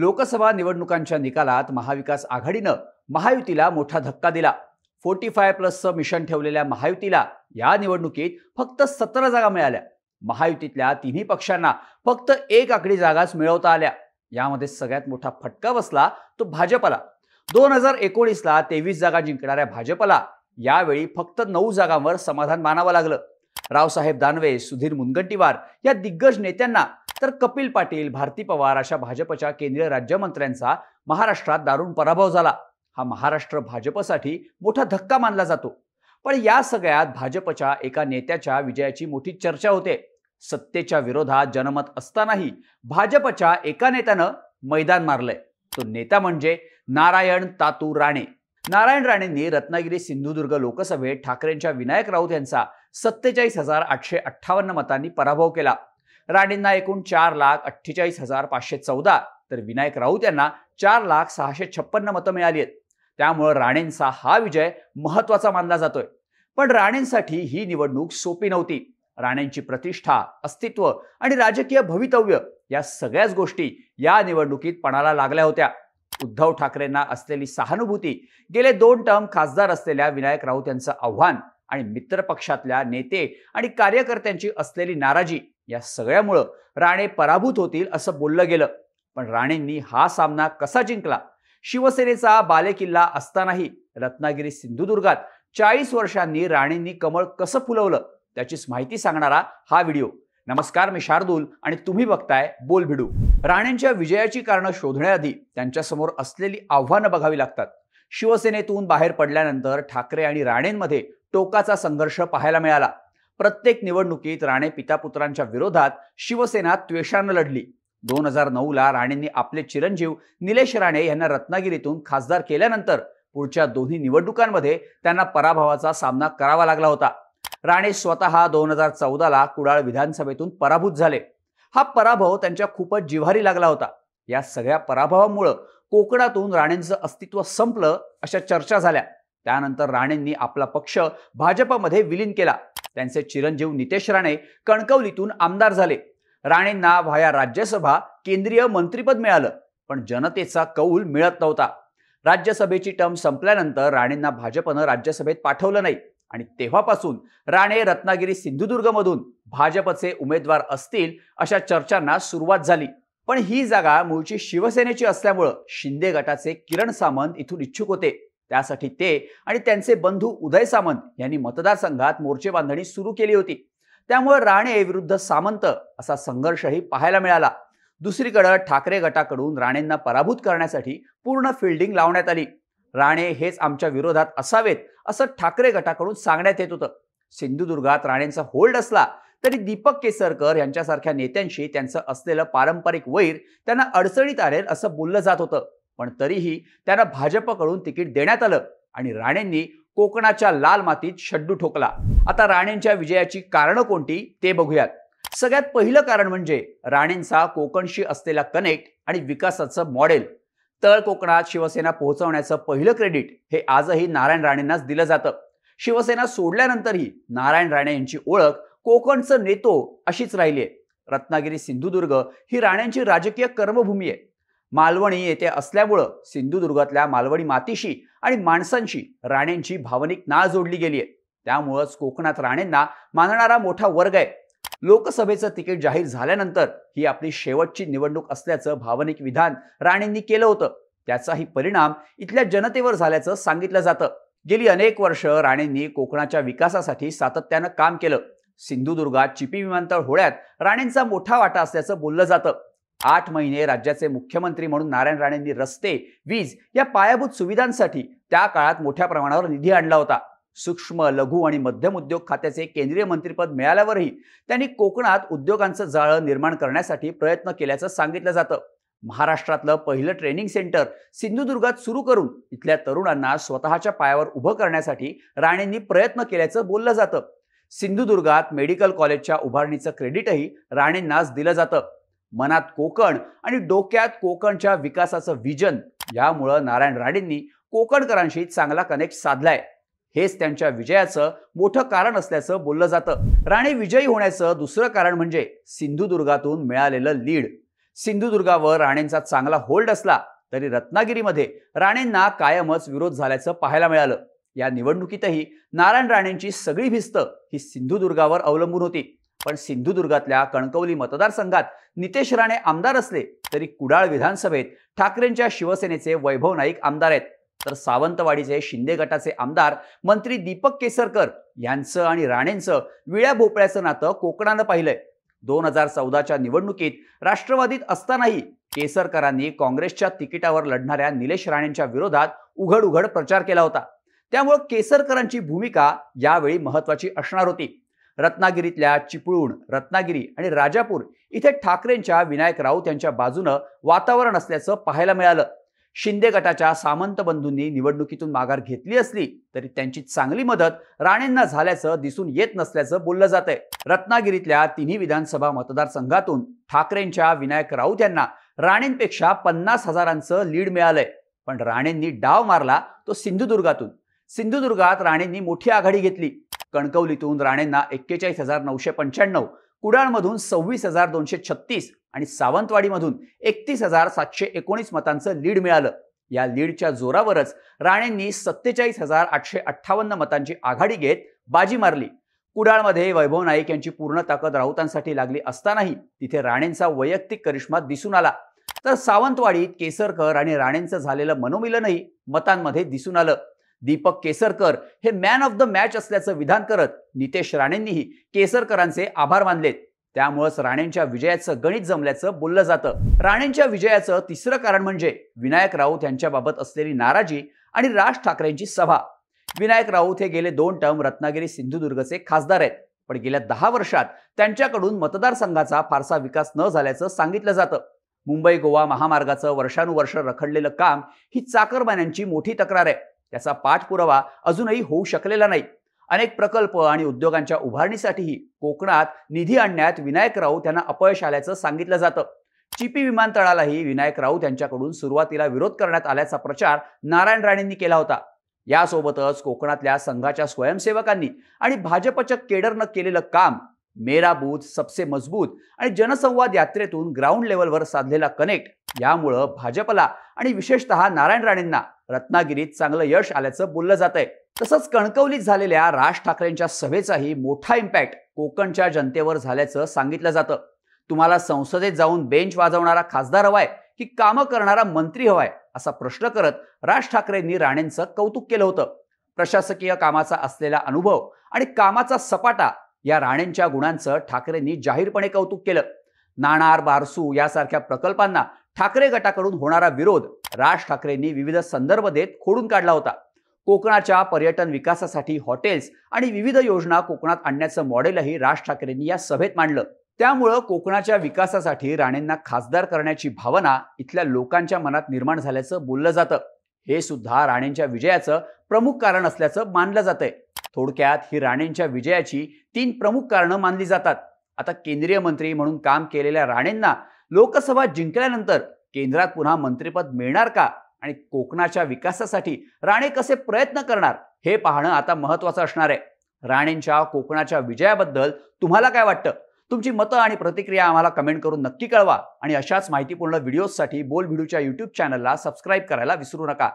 लोकसभा निवडणुकांच्या निकालात महाविकास आघाडीनं महायुतीला मोठा धक्का दिला फोर्टी फाय प्लसचं मिशन ठेवलेल्या महायुतीला या निवडणुकीत फक्त सतरा जागा मिळाल्या महायुतीतल्या तिन्ही पक्षांना फक्त एक आकडी जागाच मिळवता आल्या यामध्ये सगळ्यात मोठा फटका बसला तो भाजपला दोन हजार एकोणीसला तेवीस जागा जिंकणाऱ्या भाजपला यावेळी फक्त नऊ जागांवर समाधान मानावं लागलं रावसाहेब दानवे सुधीर मुनगंटीवार या दिग्गज नेत्यांना तर कपिल पाटील भारती पवार अशा भाजपच्या केंद्रीय राज्यमंत्र्यांचा महाराष्ट्रात दारुण पराभव झाला हा महाराष्ट्र भाजपसाठी मोठा धक्का मानला जातो पण या सगळ्यात भाजपच्या एका नेत्याच्या विजयाची मोठी चर्चा होते सत्तेच्या विरोधात जनमत असतानाही भाजपच्या एका नेत्यानं मैदान मारलंय तो नेता म्हणजे नारायण तातू राणे नारायण राणेंनी रत्नागिरी सिंधुदुर्ग लोकसभेत ठाकरेंच्या विनायक राऊत यांचा सत्तेचाळीस हजार आठशे अठ्ठावन्न मतांनी पराभव केला राणेंना एकूण चार लाख अठ्ठेचाळीस हजार पाचशे चौदा तर विनायक राऊत यांना चार लाख सहाशे छप्पन्न मतं मिळाली आहेत त्यामुळं राणेंचा हा विजय महत्वाचा मानला जातोय पण राणेंसाठी ही निवडणूक सोपी नव्हती राणेंची प्रतिष्ठा अस्तित्व आणि राजकीय भवितव्य या सगळ्याच गोष्टी या निवडणुकीत पणाला लागल्या होत्या उद्धव ठाकरेंना असलेली सहानुभूती गेले दोन टर्म खासदार असलेल्या विनायक राऊत यांचं आव्हान आणि मित्रपक्षातल्या नेते आणि कार्यकर्त्यांची असलेली नाराजी या सगळ्यामुळं राणे पराभूत होतील असं बोललं गेलं पण राणेंनी हा सामना कसा जिंकला शिवसेनेचा बालेकिल्ला असतानाही रत्नागिरी सिंधुदुर्गात चाळीस वर्षांनी राणेंनी कमळ कसं फुलवलं त्याचीच माहिती सांगणारा हा व्हिडिओ नमस्कार मी शार्दूल आणि तुम्ही बघताय बोल भिडू राणेंच्या विजयाची कारणं शोधण्याआधी त्यांच्यासमोर असलेली आव्हानं बघावी लागतात शिवसेनेतून बाहेर पडल्यानंतर ठाकरे आणि राणेंमध्ये टोकाचा संघर्ष पाहायला मिळाला प्रत्येक निवडणुकीत राणे पितापुत्रांच्या विरोधात शिवसेना त्वेषानं लढली दोन हजार नऊला राणेंनी आपले चिरंजीव निलेश राणे यांना रत्नागिरीतून खासदार केल्यानंतर पुढच्या दोन्ही निवडणुकांमध्ये त्यांना पराभवाचा सामना करावा लागला होता राणे स्वतः दोन हजार चौदाला कुडाळ विधानसभेतून पराभूत झाले हा पराभव त्यांच्या खूपच जिव्हारी लागला होता या सगळ्या पराभवामुळं कोकणातून राणेंचं अस्तित्व संपलं अशा चर्चा झाल्या त्यानंतर राणेंनी आपला पक्ष भाजपमध्ये विलीन केला त्यांचे चिरंजीव नितेश राणे कणकवलीतून आमदार झाले राणेंना व्हाया राज्यसभा केंद्रीय मंत्रीपद मिळालं पण जनतेचा कौल मिळत नव्हता राज्यसभेची टर्म संपल्यानंतर राणेंना भाजपनं राज्यसभेत पाठवलं नाही आणि तेव्हापासून राणे रत्नागिरी सिंधुदुर्गमधून भाजपचे उमेदवार असतील अशा चर्चांना सुरुवात झाली पण ही जागा मूळची शिवसेनेची असल्यामुळं शिंदे गटाचे किरण सामंत इथून इच्छुक होते त्यासाठी ते आणि त्यांचे बंधू उदय सामंत यांनी मतदारसंघात मोर्चे बांधणी सुरू केली होती त्यामुळे राणे विरुद्ध सामंत असा संघर्षही पाहायला मिळाला दुसरीकडे ठाकरे गटाकडून राणेंना पराभूत करण्यासाठी पूर्ण फिल्डिंग लावण्यात आली राणे हेच आमच्या विरोधात असावेत असं ठाकरे गटाकडून सांगण्यात येत होतं सिंधुदुर्गात राणेंचा होल्ड असला तरी दीपक केसरकर यांच्यासारख्या नेत्यांशी त्यांचं असलेलं पारंपरिक वैर त्यांना अडचणीत आलेल असं बोललं जात होतं पण तरीही त्यांना भाजपकडून तिकीट देण्यात आलं आणि राणेंनी कोकणाच्या लाल मातीत शड्डू ठोकला आता राणेंच्या विजयाची कारणं कोणती ते बघूयात सगळ्यात पहिलं कारण म्हणजे राणेंचा कोकणशी असलेला कनेक्ट आणि विकासाचं मॉडेल तळ कोकणात शिवसेना पोहोचवण्याचं पहिलं क्रेडिट हे आजही नारायण राणेंनाच दिलं जातं शिवसेना सोडल्यानंतरही नारायण राणे यांची ओळख कोकणचं नेतो अशीच राहिली आहे रत्नागिरी सिंधुदुर्ग ही राणेंची राजकीय कर्मभूमी आहे मालवणी येथे असल्यामुळं सिंधुदुर्गातल्या मालवणी मातीशी आणि माणसांशी राणेंची भावनिक नाळ जोडली गेली आहे त्यामुळंच कोकणात राणेंना मानणारा मोठा वर्ग आहे लोकसभेचं तिकीट जाहीर झाल्यानंतर ही आपली शेवटची निवडणूक असल्याचं भावनिक विधान राणेंनी केलं होतं त्याचाही परिणाम इथल्या जनतेवर झाल्याचं सांगितलं जातं गेली अनेक वर्ष राणेंनी कोकणाच्या विकासासाठी सातत्यानं काम केलं सिंधुदुर्गात चिपी विमानतळ होळ्यात राणेंचा मोठा वाटा असल्याचं बोललं जातं आठ महिने राज्याचे मुख्यमंत्री म्हणून नारायण राणेंनी रस्ते वीज या पायाभूत सुविधांसाठी त्या काळात मोठ्या प्रमाणावर निधी आणला होता सूक्ष्म लघु आणि मध्यम उद्योग खात्याचे केंद्रीय मंत्रीपद मिळाल्यावरही त्यांनी कोकणात उद्योगांचं जाळं निर्माण करण्यासाठी प्रयत्न केल्याचं सांगितलं जातं महाराष्ट्रातलं पहिलं ट्रेनिंग सेंटर सिंधुदुर्गात सुरू करून इथल्या तरुणांना स्वतःच्या पायावर उभं करण्यासाठी राणेंनी प्रयत्न केल्याचं बोललं जातं सिंधुदुर्गात मेडिकल कॉलेजच्या उभारणीचं क्रेडिटही राणेंनाच दिलं जातं मनात कोकण आणि डोक्यात कोकणच्या विकासाचं विजन यामुळं नारायण राणेंनी कोकणकरांशी चांगला कनेक्ट साधलाय हेच त्यांच्या विजयाचं मोठं कारण असल्याचं बोललं जातं राणे विजयी होण्याचं दुसरं कारण म्हणजे सिंधुदुर्गातून मिळालेलं लीड सिंधुदुर्गावर राणेंचा चांगला होल्ड असला तरी रत्नागिरीमध्ये राणेंना कायमच विरोध झाल्याचं पाहायला मिळालं या निवडणुकीतही नारायण राणेंची सगळी भिस्त ही सिंधुदुर्गावर अवलंबून होती पण सिंधुदुर्गातल्या कणकवली मतदारसंघात नितेश राणे आमदार असले तरी कुडाळ विधानसभेत ठाकरेंच्या शिवसेनेचे वैभव नाईक आमदार आहेत तर सावंतवाडीचे शिंदे गटाचे आमदार मंत्री दीपक केसरकर यांचं आणि राणेंचं विळ्या भोपळ्याचं नातं कोकणानं पाहिलंय दोन हजार चौदाच्या निवडणुकीत राष्ट्रवादीत असतानाही केसरकरांनी काँग्रेसच्या तिकिटावर लढणाऱ्या निलेश राणेंच्या विरोधात उघड उघड प्रचार केला होता त्यामुळं केसरकरांची भूमिका यावेळी महत्वाची असणार होती रत्नागिरीतल्या चिपळूण रत्नागिरी आणि राजापूर इथे ठाकरेंच्या विनायक राऊत यांच्या बाजूनं वातावरण असल्याचं पाहायला मिळालं शिंदे गटाच्या सामंत बंधूंनी निवडणुकीतून माघार घेतली असली तरी त्यांची चांगली मदत राणेंना झाल्याचं दिसून येत नसल्याचं बोललं जात आहे रत्नागिरीतल्या तिन्ही विधानसभा मतदारसंघातून ठाकरेंच्या विनायक राऊत यांना राणेंपेक्षा पन्नास हजारांचं लीड मिळालंय पण राणेंनी डाव मारला तो सिंधुदुर्गातून सिंधुदुर्गात राणेंनी मोठी आघाडी घेतली कणकवलीतून राणेंना एक्केचाळीस हजार नऊशे पंच्याण्णव कुडाळमधून सव्वीस हजार दोनशे छत्तीस आणि सावंतवाडीमधून एकतीस हजार सातशे एकोणीस मतांचं लीड मिळालं या लीडच्या जोरावरच राणेंनी सत्तेचाळीस हजार आठशे अठ्ठावन्न मतांची आघाडी घेत बाजी मारली कुडाळमध्ये वैभव नाईक यांची पूर्ण ताकद राऊतांसाठी लागली असतानाही तिथे राणेंचा वैयक्तिक करिश्मा दिसून आला तर सावंतवाडीत केसरकर आणि राणेंचं झालेलं मनोमिलनही मतांमध्ये दिसून आलं दीपक केसरकर हे मॅन ऑफ द मॅच असल्याचं विधान करत नितेश राणेंनीही केसरकरांचे आभार मानलेत त्यामुळंच राणेंच्या विजयाचं गणित जमल्याचं बोललं जातं राणेंच्या विजयाचं तिसरं कारण म्हणजे विनायक राऊत यांच्याबाबत असलेली नाराजी आणि राज ठाकरेंची सभा विनायक राऊत हे गेले दोन टर्म रत्नागिरी सिंधुदुर्गचे खासदार आहेत पण गेल्या दहा वर्षात त्यांच्याकडून मतदारसंघाचा फारसा विकास न झाल्याचं सांगितलं जातं मुंबई गोवा महामार्गाचं वर्षानुवर्ष रखडलेलं काम ही चाकरमान्यांची मोठी तक्रार आहे त्याचा पाठपुरावा अजूनही होऊ शकलेला नाही अनेक प्रकल्प आणि उद्योगांच्या उभारणीसाठीही कोकणात निधी आणण्यात विनायक राऊत यांना अपयश आल्याचं सांगितलं जातं चिपी विमानतळालाही विनायक राऊत यांच्याकडून सुरुवातीला विरोध करण्यात आल्याचा प्रचार नारायण राणेंनी केला होता यासोबतच कोकणातल्या संघाच्या स्वयंसेवकांनी आणि भाजपच्या केडरनं केलेलं काम मेरा बूथ सबसे मजबूत आणि जनसंवाद यात्रेतून ग्राउंड लेवलवर साधलेला कनेक्ट यामुळं भाजपला आणि विशेषतः नारायण राणेंना रत्नागिरीत चांगलं यश आल्याचं बोललं जात आहे तसंच कणकवलीत झालेल्या राज ठाकरेंच्या सभेचाही मोठा इम्पॅक्ट कोकणच्या जनतेवर झाल्याचं सांगितलं जातं तुम्हाला संसदेत जाऊन बेंच वाजवणारा खासदार हवाय की कामं करणारा मंत्री हवाय असा प्रश्न करत राज ठाकरेंनी राणेंचं कौतुक केलं होतं प्रशासकीय कामाचा असलेला अनुभव आणि कामाचा सपाटा या राणेंच्या गुणांचं ठाकरेंनी जाहीरपणे कौतुक केलं नाणार बारसू यासारख्या प्रकल्पांना ठाकरे गटाकडून होणारा विरोध राज ठाकरेंनी विविध संदर्भ देत खोडून काढला होता कोकणाच्या पर्यटन विकासासाठी हॉटेल्स आणि विविध योजना कोकणात आणण्याचं मॉडेलही राज ठाकरेंनी या सभेत मांडलं त्यामुळं कोकणाच्या विकासासाठी राणेंना खासदार करण्याची भावना इथल्या लोकांच्या मनात निर्माण झाल्याचं बोललं जातं हे सुद्धा राणेंच्या विजयाचं प्रमुख कारण असल्याचं मानलं जातंय थोडक्यात ही राणेंच्या विजयाची तीन प्रमुख कारणं मानली जातात आता केंद्रीय मंत्री म्हणून काम केलेल्या राणेंना लोकसभा जिंकल्यानंतर केंद्रात पुन्हा मंत्रिपद मिळणार का आणि कोकणाच्या विकासासाठी राणे कसे प्रयत्न करणार हे पाहणं आता महत्वाचं असणार आहे राणेंच्या कोकणाच्या विजयाबद्दल तुम्हाला काय वाटतं तुमची मतं आणि प्रतिक्रिया आम्हाला कमेंट करून नक्की कळवा आणि अशाच माहितीपूर्ण व्हिडिओजसाठी बोल व्हिडिओच्या यूट्यूब चॅनलला सबस्क्राईब करायला विसरू नका